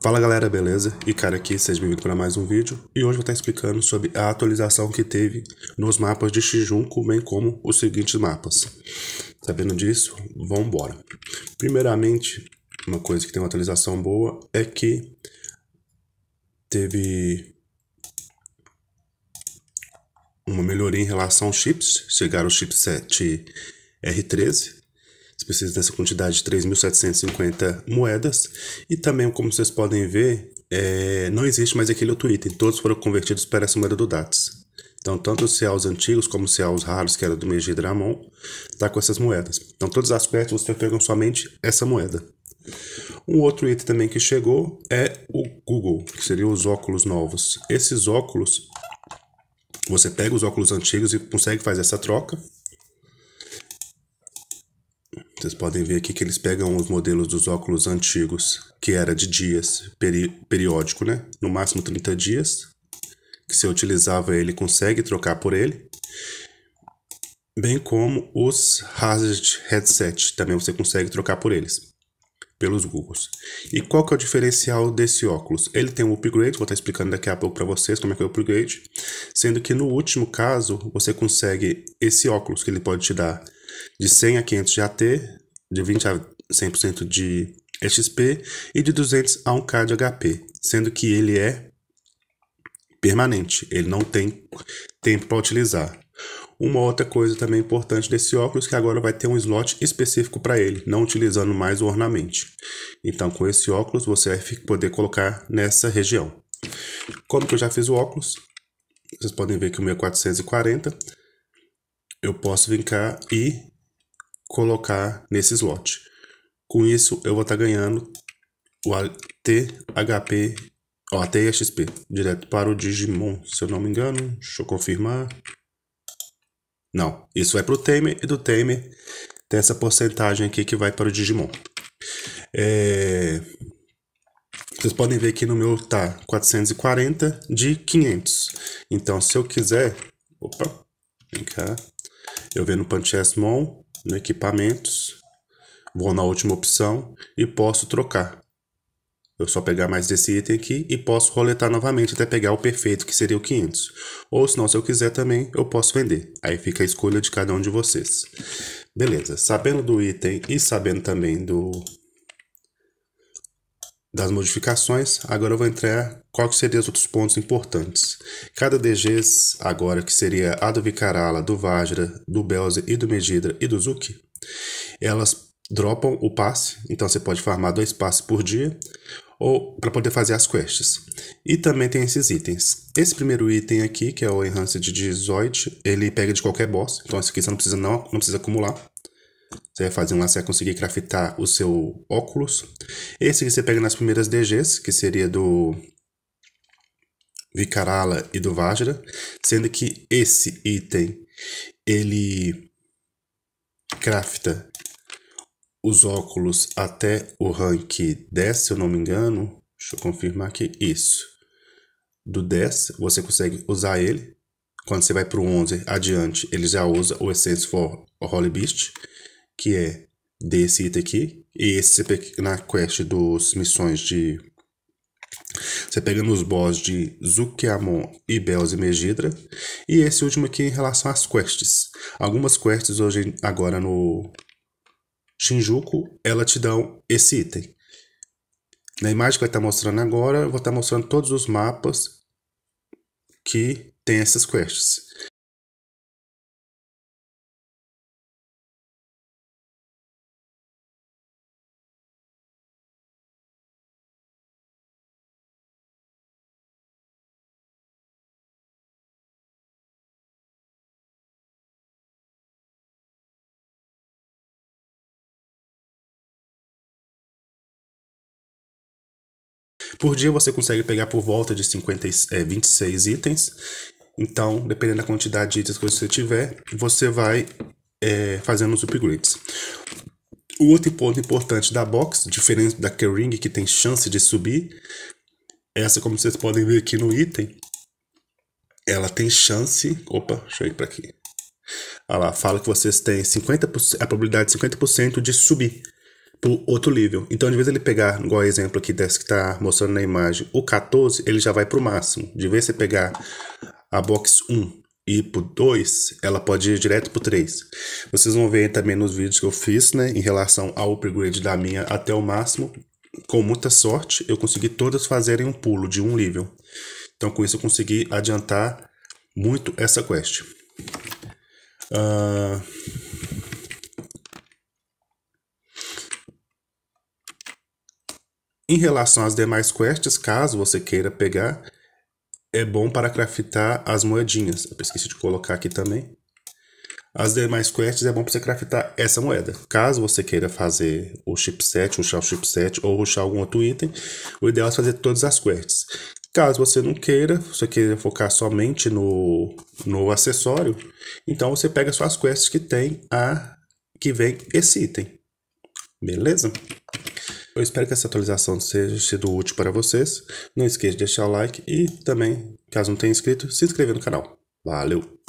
Fala galera, beleza? E cara aqui, seja bem-vindo para mais um vídeo. E hoje vou estar explicando sobre a atualização que teve nos mapas de Shijunko, bem como os seguintes mapas. Sabendo disso, vambora. Primeiramente, uma coisa que tem uma atualização boa é que teve uma melhoria em relação aos chips. Chegaram o chipset R13, vocês precisam dessa quantidade de 3.750 moedas. E também, como vocês podem ver, é, não existe mais aquele outro item. Todos foram convertidos para essa moeda do DATS. Então, tanto os CEAs antigos como os CEAs raros, que era do Meiji Dramon, está com essas moedas. Então, todos os aspectos você pegam somente essa moeda. Um outro item também que chegou é o Google, que seria os óculos novos. Esses óculos, você pega os óculos antigos e consegue fazer essa troca. Vocês podem ver aqui que eles pegam os modelos dos óculos antigos, que era de dias, peri periódico, né? No máximo 30 dias, que se eu utilizava ele consegue trocar por ele. Bem como os Hazard Headset, também você consegue trocar por eles, pelos Googles. E qual que é o diferencial desse óculos? Ele tem um upgrade, vou estar explicando daqui a pouco para vocês como é que é o upgrade, sendo que no último caso você consegue esse óculos que ele pode te dar de 100 a 500 de AT, de 20 a 100% de XP e de 200 a 1K de HP, sendo que ele é permanente, ele não tem tempo para utilizar. Uma outra coisa também importante desse óculos que agora vai ter um slot específico para ele, não utilizando mais o ornamente. Então, com esse óculos você vai poder colocar nessa região. Como que eu já fiz o óculos? Vocês podem ver que o meu 440 é eu posso vir cá e colocar nesse slot. Com isso, eu vou estar tá ganhando o THP ó, ATXP, direto para o Digimon, se eu não me engano. Deixa eu confirmar. Não, isso vai é para o Tamer e do Tamer tem essa porcentagem aqui que vai para o Digimon. É... Vocês podem ver que no meu tá 440 de 500. Então, se eu quiser... Opa, vem cá. Eu venho no Panchessmon, no equipamentos, vou na última opção e posso trocar. Eu só pegar mais desse item aqui e posso roletar novamente até pegar o perfeito, que seria o 500. Ou se não, se eu quiser também, eu posso vender. Aí fica a escolha de cada um de vocês. Beleza, sabendo do item e sabendo também do das modificações, agora eu vou entrar quais seriam os outros pontos importantes. Cada DGs agora, que seria a do Vicarala, do Vajra, do Belze e do Medidra e do Zuki, elas dropam o passe, então você pode farmar dois passes por dia ou para poder fazer as quests. E também tem esses itens. Esse primeiro item aqui, que é o Enhanced de Zoid, ele pega de qualquer boss, então esse aqui você não precisa, não, não precisa acumular. Você é vai fazer um lá, você vai conseguir craftar o seu óculos. Esse que você pega nas primeiras DGs, que seria do Vicarala e do Vajra, sendo que esse item ele crafta os óculos até o rank 10, se eu não me engano. Deixa eu confirmar aqui. Isso. Do 10, você consegue usar ele. Quando você vai para o 11 adiante, ele já usa o Essence for Holy Beast que é desse item aqui. E esse na quest dos missões de. Você pega nos boss de Zukiamon e Belze e Megidra. E esse último aqui é em relação às quests. Algumas quests hoje, agora no Shinjuku, ela te dão esse item. Na imagem que vai estar tá mostrando agora, eu vou estar tá mostrando todos os mapas que tem essas quests. Por dia você consegue pegar por volta de 50, é, 26 itens. Então, dependendo da quantidade de itens que você tiver, você vai é, fazendo os upgrades. O outro ponto importante da box, diferente da Kering que tem chance de subir, essa como vocês podem ver aqui no item, ela tem chance. Opa, deixa eu ir para aqui. Olha lá, fala que vocês têm 50%, a probabilidade de 50% de subir pro outro nível. Então, de vez ele pegar, igual o exemplo aqui desse que está mostrando na imagem, o 14, ele já vai pro máximo. De vez você pegar a box 1 e pro 2, ela pode ir direto pro 3. Vocês vão ver também nos vídeos que eu fiz, né, em relação ao upgrade da minha até o máximo. Com muita sorte, eu consegui todas fazerem um pulo de um nível. Então, com isso, eu consegui adiantar muito essa quest. Uh, Em relação às demais quests, caso você queira pegar, é bom para craftar as moedinhas. Eu esqueci de colocar aqui também. As demais quests é bom para você craftar essa moeda. Caso você queira fazer o chipset, ruxar o chipset ou ruxar algum outro item, o ideal é fazer todas as quests. Caso você não queira, você queira focar somente no, no acessório, então você pega só as quests que tem a que vem esse item. Beleza? Eu espero que essa atualização seja sido útil para vocês. Não esqueça de deixar o like e também, caso não tenha inscrito, se inscrever no canal. Valeu!